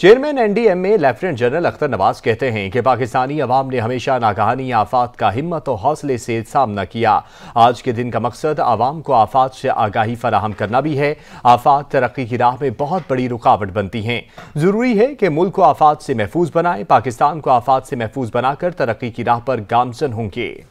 chairman NDMA lieutenant general Akhtar Nawaz कहते हैं कि पाकिस्तानी अवाम ने हमेशा नागहानी आफात का हिम्मत और हौसले से सामना किया आज के दिन का मकसद आवाम को आफात से आगाही फराहम करना भी है आफात तरक्की की राह में बहुत बड़ी रुकावट बनती हैं ज़रूरी है कि मुल्क को आफात से महफूज बनाए पाकिस्तान को आफात से महफूज बनाकर तरक्की की राह पर गामजन होंगे